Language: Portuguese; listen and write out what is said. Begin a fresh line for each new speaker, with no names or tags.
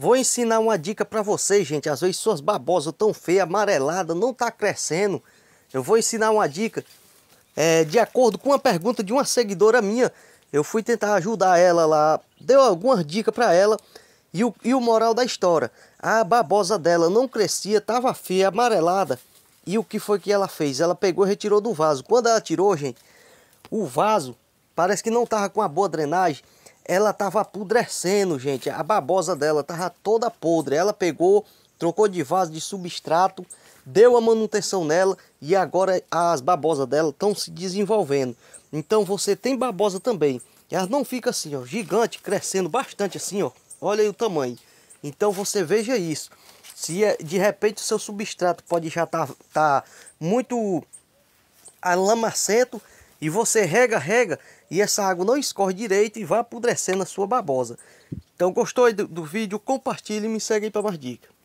Vou ensinar uma dica para vocês, gente. Às vezes suas babosas tão feias, amareladas, não tá crescendo. Eu vou ensinar uma dica. É, de acordo com uma pergunta de uma seguidora minha, eu fui tentar ajudar ela lá. Deu algumas dicas para ela. E o, e o moral da história. A babosa dela não crescia, tava feia, amarelada. E o que foi que ela fez? Ela pegou e retirou do vaso. Quando ela tirou, gente, o vaso parece que não tava com a boa drenagem ela tava apodrecendo, gente. A babosa dela tava toda podre. Ela pegou, trocou de vaso de substrato, deu a manutenção nela e agora as babosas dela estão se desenvolvendo. Então você tem babosa também. Elas não ficam assim, ó, gigante, crescendo bastante assim, ó. Olha aí o tamanho. Então você veja isso. Se é, de repente o seu substrato pode já estar tá, tá muito alamacento, e você rega, rega, e essa água não escorre direito e vai apodrecendo a sua babosa. Então gostou do, do vídeo? Compartilhe e me segue aí para mais dicas.